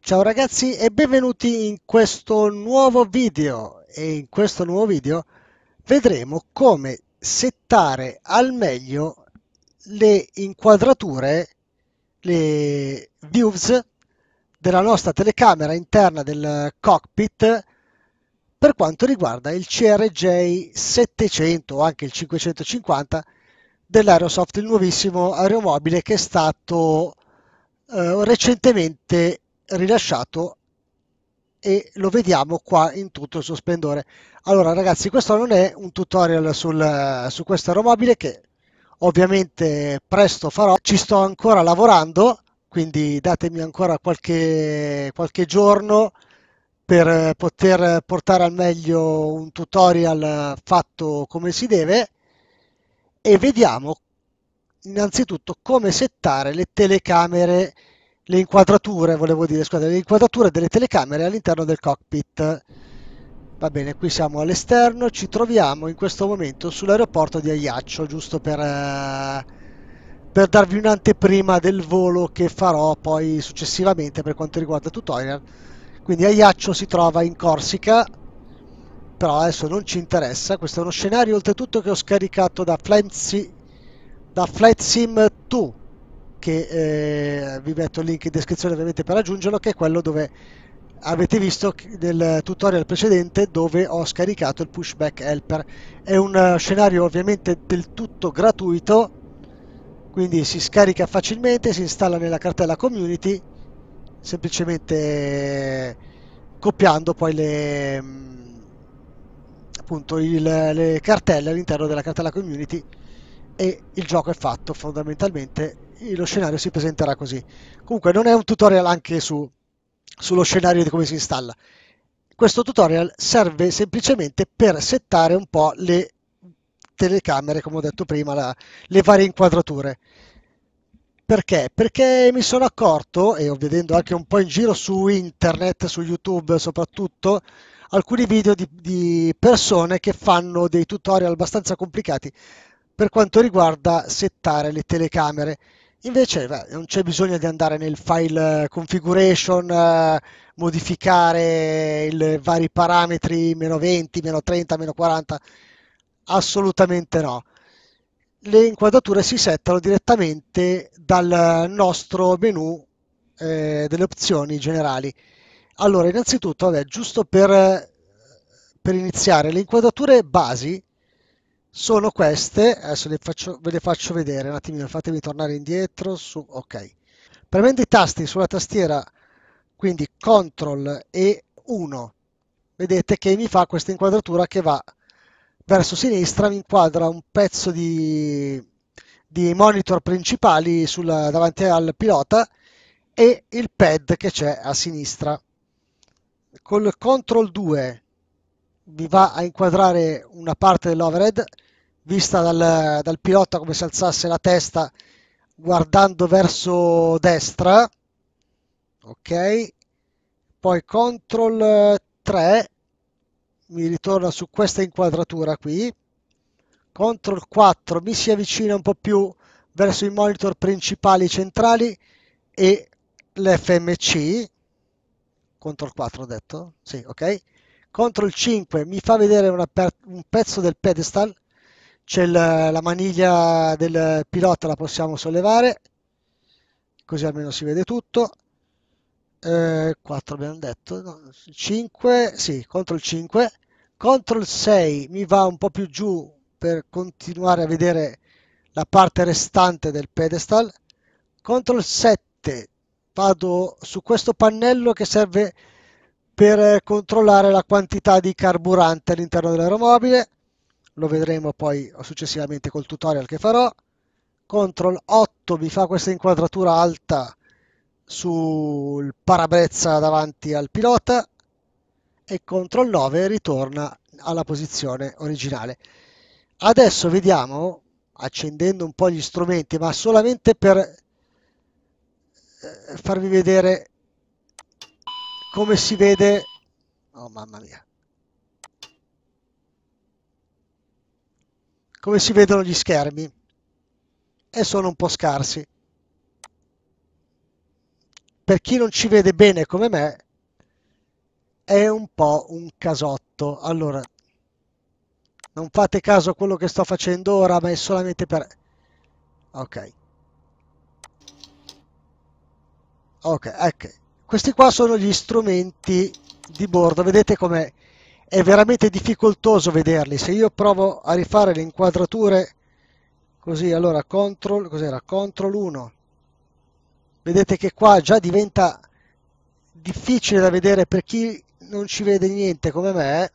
Ciao ragazzi e benvenuti in questo nuovo video e in questo nuovo video vedremo come settare al meglio le inquadrature, le views della nostra telecamera interna del cockpit per quanto riguarda il CRJ 700 o anche il 550 dell'Aerosoft, il nuovissimo aeromobile che è stato eh, recentemente rilasciato e lo vediamo qua in tutto il suo splendore. Allora ragazzi, questo non è un tutorial sul, su questo aeromobile che ovviamente presto farò, ci sto ancora lavorando quindi datemi ancora qualche, qualche giorno per poter portare al meglio un tutorial fatto come si deve e vediamo innanzitutto come settare le telecamere, le inquadrature, volevo dire, scusate, le inquadrature delle telecamere all'interno del cockpit. Va bene, qui siamo all'esterno, ci troviamo in questo momento sull'aeroporto di Aiaccio, giusto per per darvi un'anteprima del volo che farò poi successivamente per quanto riguarda tutorial. Quindi Aiaccio si trova in Corsica, però adesso non ci interessa, questo è uno scenario oltretutto che ho scaricato da Flight da Flight 2, che eh, vi metto il link in descrizione ovviamente per raggiungerlo, che è quello dove avete visto nel tutorial precedente dove ho scaricato il pushback helper. È un scenario ovviamente del tutto gratuito, quindi si scarica facilmente, si installa nella cartella community semplicemente copiando poi le, mm, appunto, il, le cartelle all'interno della cartella community e il gioco è fatto fondamentalmente lo scenario si presenterà così comunque non è un tutorial anche su, sullo scenario di come si installa questo tutorial serve semplicemente per settare un po' le telecamere, come ho detto prima, la, le varie inquadrature. Perché? Perché mi sono accorto, e vedendo anche un po' in giro su internet, su YouTube soprattutto, alcuni video di, di persone che fanno dei tutorial abbastanza complicati per quanto riguarda settare le telecamere. Invece beh, non c'è bisogno di andare nel file eh, configuration, eh, modificare i vari parametri meno 20, meno 30, meno 40. Assolutamente no. Le inquadrature si settano direttamente dal nostro menu eh, delle opzioni generali. Allora, innanzitutto, vabbè, giusto per, per, iniziare, le inquadrature basi sono queste, adesso le faccio, ve le faccio vedere un attimino, fatemi tornare indietro, su, ok. Premendo i tasti sulla tastiera, quindi CTRL e 1, vedete che mi fa questa inquadratura che va verso sinistra mi inquadra un pezzo di, di monitor principali sulla, davanti al pilota e il pad che c'è a sinistra. Col CTRL 2 vi va a inquadrare una parte dell'overhead vista dal, dal pilota come se alzasse la testa guardando verso destra ok poi CTRL 3 eh, mi ritorno su questa inquadratura qui, CTRL 4 mi si avvicina un po' più verso i monitor principali centrali e l'FMC, CTRL 4 ho detto, sì, ok, CTRL 5 mi fa vedere un pezzo del pedestal, c'è la maniglia del pilota, la possiamo sollevare, così almeno si vede tutto, 4 eh, abbiamo detto, no, 5, sì, CTRL 5, CTRL 6 mi va un po' più giù per continuare a vedere la parte restante del pedestal, CTRL 7 vado su questo pannello che serve per controllare la quantità di carburante all'interno dell'aeromobile, lo vedremo poi successivamente col tutorial che farò, CTRL 8 mi fa questa inquadratura alta sul parabrezza davanti al pilota e CTRL 9 ritorna alla posizione originale. Adesso vediamo, accendendo un po' gli strumenti, ma solamente per eh, farvi vedere come si vede... Oh mamma mia! Come si vedono gli schermi. E sono un po' scarsi per chi non ci vede bene come me, è un po' un casotto. Allora, non fate caso a quello che sto facendo ora, ma è solamente per... Ok. Ok, ecco. Questi qua sono gli strumenti di bordo. Vedete come è veramente difficoltoso vederli. Se io provo a rifare le inquadrature così, allora, control, cos'era? Control 1 vedete che qua già diventa difficile da vedere per chi non ci vede niente come me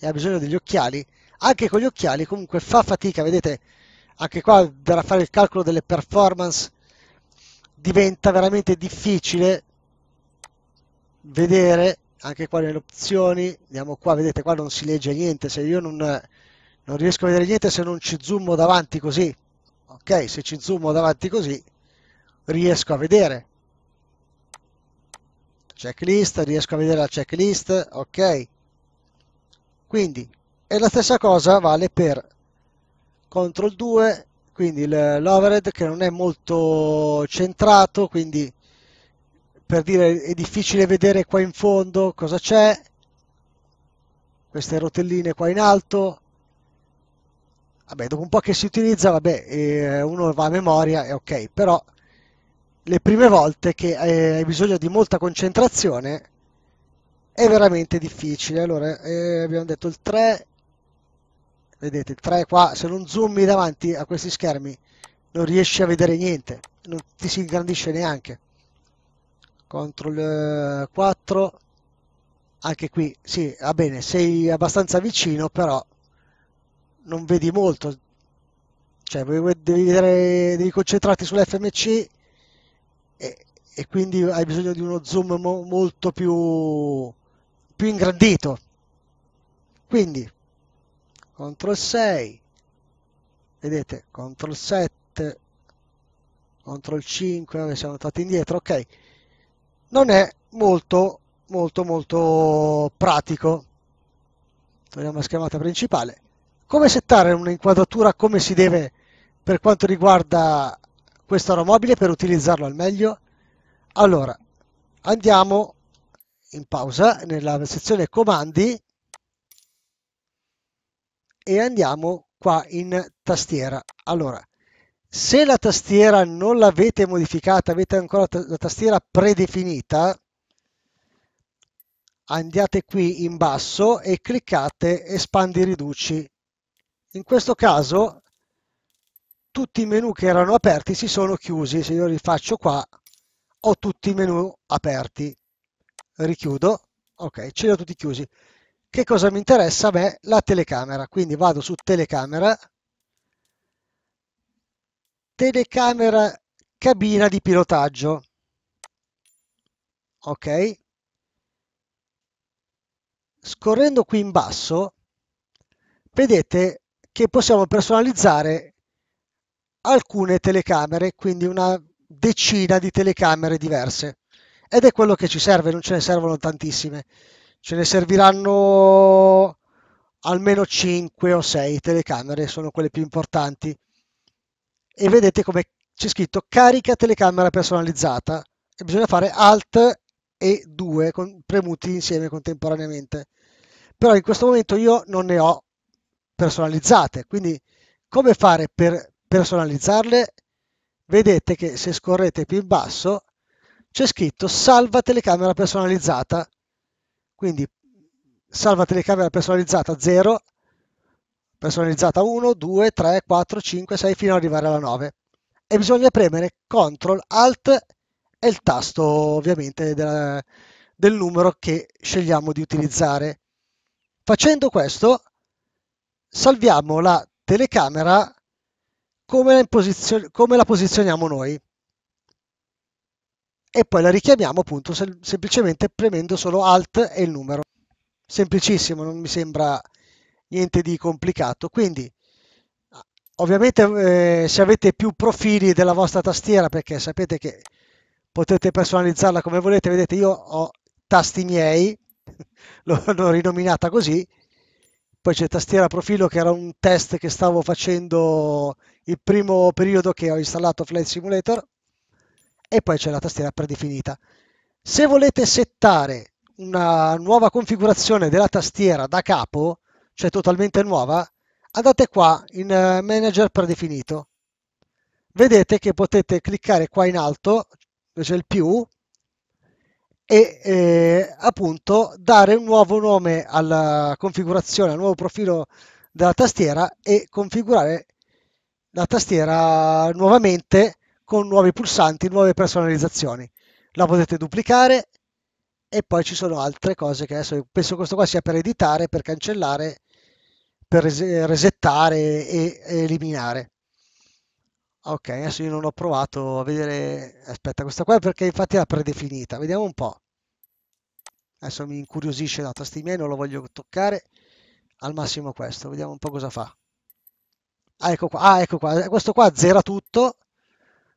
e ha bisogno degli occhiali, anche con gli occhiali comunque fa fatica, vedete, anche qua da fare il calcolo delle performance diventa veramente difficile vedere, anche qua nelle opzioni, andiamo qua, vedete qua non si legge niente, se io non, non riesco a vedere niente se non ci zoomo davanti così, ok, se ci zoomo davanti così riesco a vedere. Checklist, riesco a vedere la checklist, ok. Quindi, e la stessa cosa vale per CTRL 2, quindi l'overhead che non è molto centrato, quindi per dire è difficile vedere qua in fondo cosa c'è, queste rotelline qua in alto, vabbè dopo un po' che si utilizza, vabbè, eh, uno va a memoria e ok, però le prime volte che eh, hai bisogno di molta concentrazione è veramente difficile. Allora, eh, abbiamo detto il 3, vedete il 3 qua, se non zoomi davanti a questi schermi non riesci a vedere niente, non ti si ingrandisce neanche. Ctrl 4, eh, anche qui, sì, va bene, sei abbastanza vicino, però non vedi molto. Cioè, devi, vedere, devi concentrarti sull'FMC e, e quindi hai bisogno di uno zoom mo, molto più, più ingrandito. Quindi, CTRL 6, vedete, CTRL 7, CTRL 5, siamo andati indietro, ok. Non è molto, molto, molto pratico. Torniamo alla schermata principale. Come settare un'inquadratura come si deve per quanto riguarda questo aeromobile per utilizzarlo al meglio? Allora, andiamo in pausa nella sezione comandi e andiamo qua in tastiera. Allora, se la tastiera non l'avete modificata, avete ancora la tastiera predefinita, andate qui in basso e cliccate espandi riduci. In questo caso tutti i menu che erano aperti si sono chiusi. Se io rifaccio qua, ho tutti i menu aperti. Richiudo, ok, ce li ho tutti chiusi. Che cosa mi interessa? Beh, la telecamera. Quindi vado su telecamera, telecamera cabina di pilotaggio. Ok? Scorrendo qui in basso, vedete che possiamo personalizzare alcune telecamere, quindi una decina di telecamere diverse. Ed è quello che ci serve, non ce ne servono tantissime. Ce ne serviranno almeno 5 o 6 telecamere, sono quelle più importanti. E vedete come c'è scritto carica telecamera personalizzata e bisogna fare Alt e 2 con, premuti insieme contemporaneamente. Però in questo momento io non ne ho personalizzate, quindi come fare per personalizzarle vedete che se scorrete più in basso c'è scritto salva telecamera personalizzata quindi salva telecamera personalizzata 0 personalizzata 1 2 3 4 5 6 fino ad arrivare alla 9 e bisogna premere ctrl alt e il tasto ovviamente della, del numero che scegliamo di utilizzare facendo questo salviamo la telecamera come la, come la posizioniamo noi e poi la richiamiamo appunto sem semplicemente premendo solo alt e il numero. Semplicissimo, non mi sembra niente di complicato. Quindi ovviamente eh, se avete più profili della vostra tastiera perché sapete che potete personalizzarla come volete, vedete io ho tasti miei, l'ho rinominata così, poi c'è tastiera profilo che era un test che stavo facendo il primo periodo che ho installato Flight Simulator e poi c'è la tastiera predefinita. Se volete settare una nuova configurazione della tastiera da capo, cioè totalmente nuova, andate qua in eh, manager predefinito. Vedete che potete cliccare qua in alto, dove c'è il più, e eh, appunto dare un nuovo nome alla configurazione, al nuovo profilo della tastiera e configurare la tastiera nuovamente con nuovi pulsanti, nuove personalizzazioni. La potete duplicare e poi ci sono altre cose che adesso penso questo qua sia per editare, per cancellare, per resettare e eliminare. Ok, adesso io non ho provato a vedere, aspetta questa qua perché infatti era predefinita, vediamo un po'. Adesso mi incuriosisce la tasti miei, non lo voglio toccare, al massimo questo, vediamo un po' cosa fa. Ah, ecco qua, ah, ecco qua. questo qua zera tutto,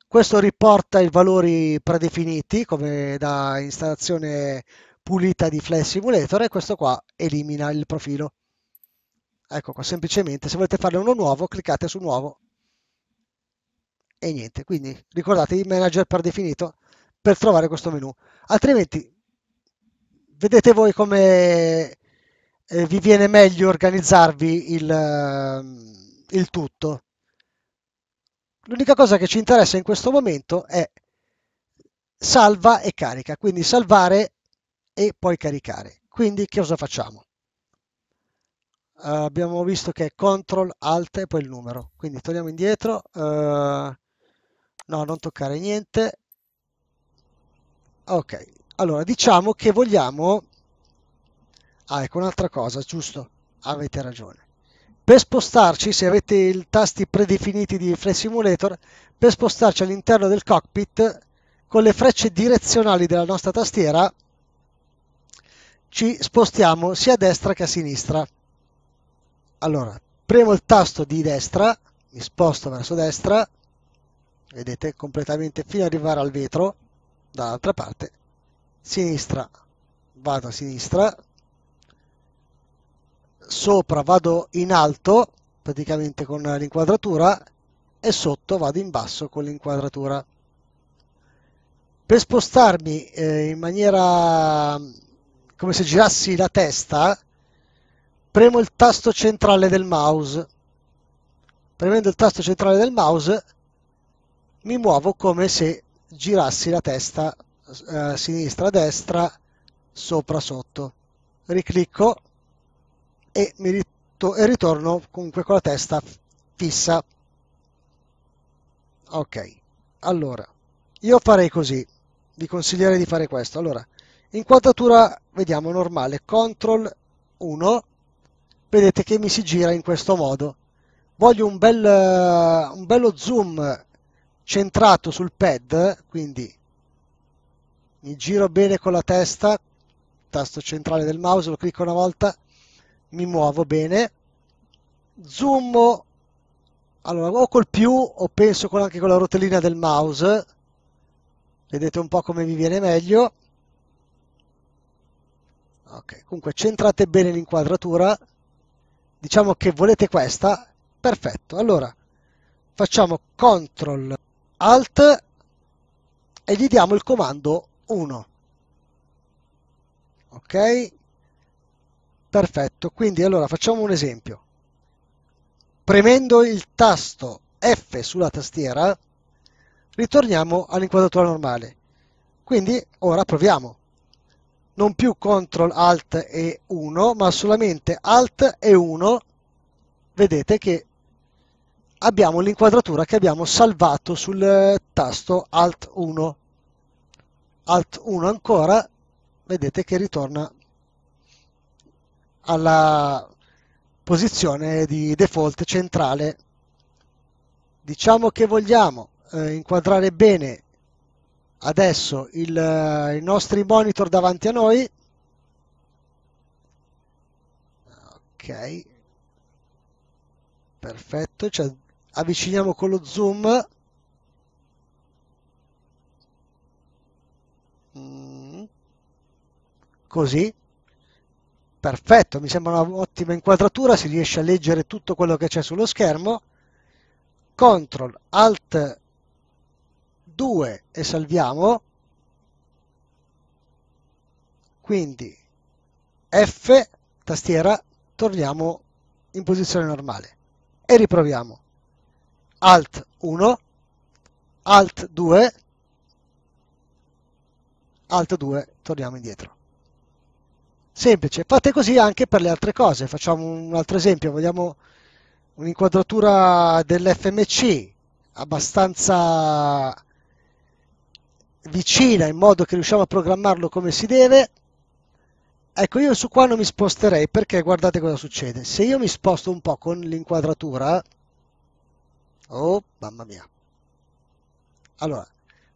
questo riporta i valori predefiniti come da installazione pulita di Flex Simulator e questo qua elimina il profilo. Ecco qua, semplicemente se volete farne uno nuovo cliccate su nuovo e niente, quindi ricordatevi il manager predefinito per trovare questo menu, altrimenti vedete voi come eh, vi viene meglio organizzarvi il, ehm, il tutto. L'unica cosa che ci interessa in questo momento è salva e carica, quindi salvare e poi caricare. Quindi che cosa facciamo? Uh, abbiamo visto che è CTRL, ALT e poi il numero, quindi torniamo indietro, uh, No, non toccare niente. Ok, allora diciamo che vogliamo... Ah, ecco un'altra cosa, giusto? Avete ragione. Per spostarci, se avete i tasti predefiniti di Flight Simulator, per spostarci all'interno del cockpit, con le frecce direzionali della nostra tastiera, ci spostiamo sia a destra che a sinistra. Allora, premo il tasto di destra, mi sposto verso destra, vedete completamente fino ad arrivare al vetro dall'altra parte sinistra vado a sinistra sopra vado in alto praticamente con l'inquadratura e sotto vado in basso con l'inquadratura per spostarmi eh, in maniera come se girassi la testa premo il tasto centrale del mouse premendo il tasto centrale del mouse mi muovo come se girassi la testa eh, sinistra destra sopra sotto riclicco e mi rit- e ritorno comunque con la testa fissa ok allora io farei così vi consiglierei di fare questo allora inquadratura vediamo normale ctrl 1 vedete che mi si gira in questo modo voglio un bel un bello zoom centrato sul pad, quindi mi giro bene con la testa, tasto centrale del mouse, lo clicco una volta, mi muovo bene, zoom allora, o col più o penso anche con la rotellina del mouse, vedete un po' come vi viene meglio. Ok, comunque centrate bene l'inquadratura, diciamo che volete questa, perfetto. Allora, facciamo CTRL alt e gli diamo il comando 1 ok perfetto quindi allora facciamo un esempio premendo il tasto F sulla tastiera ritorniamo all'inquadratura normale quindi ora proviamo non più CTRL ALT e 1 ma solamente ALT e 1 vedete che abbiamo l'inquadratura che abbiamo salvato sul eh, tasto Alt 1. Alt 1 ancora, vedete che ritorna alla posizione di default centrale. Diciamo che vogliamo eh, inquadrare bene adesso il, eh, i nostri monitor davanti a noi. Ok, perfetto, cioè avviciniamo con lo zoom mm. così perfetto mi sembra un'ottima inquadratura si riesce a leggere tutto quello che c'è sullo schermo ctrl alt 2 e salviamo quindi F tastiera torniamo in posizione normale e riproviamo Alt 1, Alt 2, Alt 2, torniamo indietro. Semplice, fate così anche per le altre cose, facciamo un altro esempio, vogliamo un'inquadratura dell'FMC abbastanza vicina in modo che riusciamo a programmarlo come si deve, ecco io su qua non mi sposterei perché guardate cosa succede, se io mi sposto un po' con l'inquadratura, Oh, mamma mia. Allora,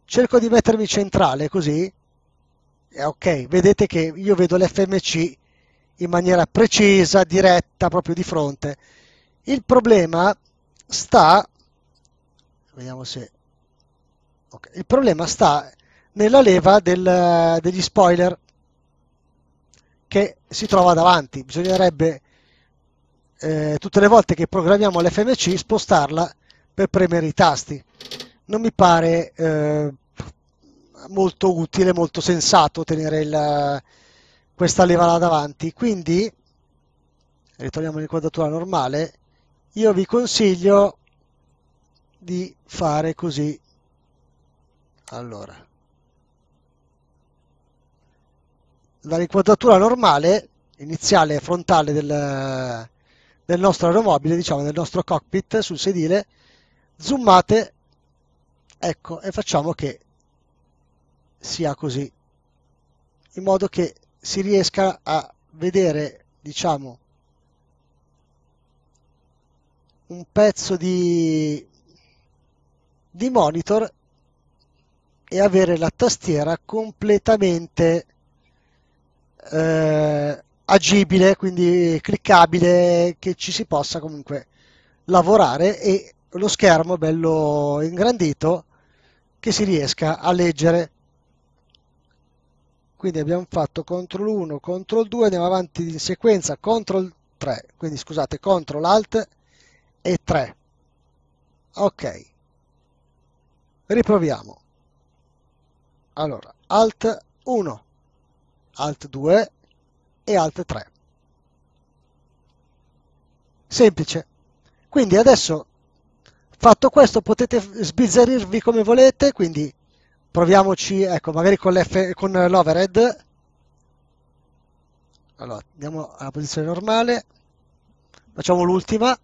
cerco di mettermi centrale così. E ok, vedete che io vedo l'FMC in maniera precisa, diretta, proprio di fronte. Il problema sta, vediamo se, okay, il problema sta nella leva del, degli spoiler che si trova davanti. Bisognerebbe eh, tutte le volte che programmiamo l'FMC spostarla per premere i tasti. Non mi pare eh, molto utile, molto sensato tenere il, questa leva là davanti, quindi ritorniamo all'inquadratura normale, io vi consiglio di fare così. Allora, la riquadratura normale, iniziale e frontale del, del nostro aeromobile, diciamo del nostro cockpit sul sedile, zoomate ecco e facciamo che sia così in modo che si riesca a vedere diciamo un pezzo di, di monitor e avere la tastiera completamente eh, agibile quindi cliccabile che ci si possa comunque lavorare e lo schermo bello ingrandito che si riesca a leggere. Quindi abbiamo fatto CTRL 1, CTRL 2, andiamo avanti in sequenza, CTRL 3, quindi scusate, CTRL ALT e 3. Ok, riproviamo. Allora, ALT 1, ALT 2 e ALT 3. Semplice. Quindi adesso Fatto questo potete sbizzarrirvi come volete, quindi proviamoci, ecco, magari con, con l'overhead. Allora, andiamo alla posizione normale, facciamo l'ultima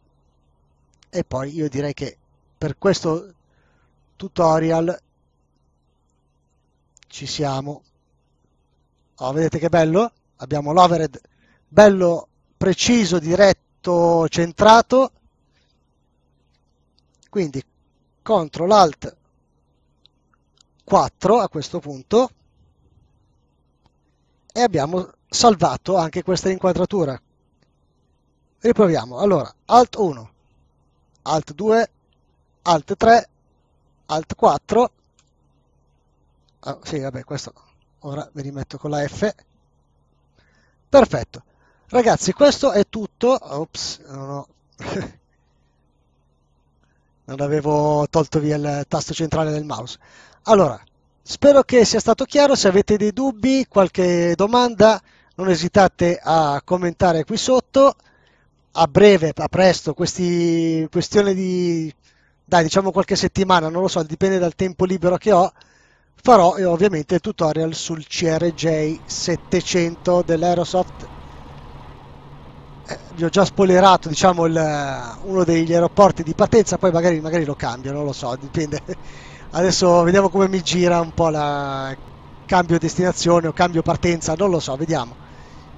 e poi io direi che per questo tutorial ci siamo. Oh, vedete che bello? Abbiamo l'overhead bello preciso, diretto, centrato quindi CTRL ALT 4 a questo punto e abbiamo salvato anche questa inquadratura. Riproviamo. Allora, Alt 1, Alt 2, Alt 3, Alt 4. Ah, sì, vabbè, questo ora vi rimetto con la F. Perfetto. Ragazzi, questo è tutto. Ops, non ho... non avevo tolto via il tasto centrale del mouse. Allora, spero che sia stato chiaro, se avete dei dubbi, qualche domanda, non esitate a commentare qui sotto. A breve, a presto, questi questione di, dai, diciamo qualche settimana, non lo so, dipende dal tempo libero che ho, farò eh, ovviamente il tutorial sul CRJ700 dell'Aerosoft vi eh, ho già spoilerato diciamo, il, uno degli aeroporti di partenza, poi magari, magari lo cambio, non lo so, dipende. Adesso vediamo come mi gira un po' la cambio destinazione o cambio partenza, non lo so, vediamo.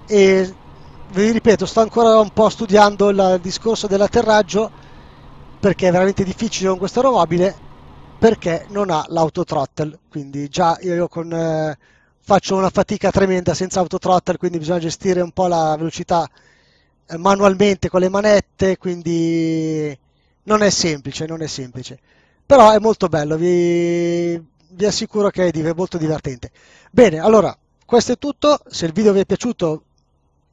E vi ripeto, sto ancora un po' studiando il discorso dell'atterraggio perché è veramente difficile con questo aeromobile perché non ha l'autotrottle, quindi già io con, eh, faccio una fatica tremenda senza autotrottle, quindi bisogna gestire un po' la velocità eh, manualmente con le manette, quindi non è semplice, non è semplice. Però è molto bello, vi, vi assicuro che è molto divertente. Bene, allora, questo è tutto. Se il video vi è piaciuto,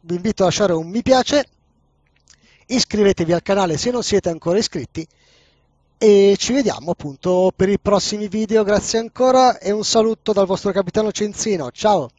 vi invito a lasciare un mi piace. Iscrivetevi al canale se non siete ancora iscritti. E ci vediamo appunto per i prossimi video. Grazie ancora e un saluto dal vostro capitano Cenzino. Ciao!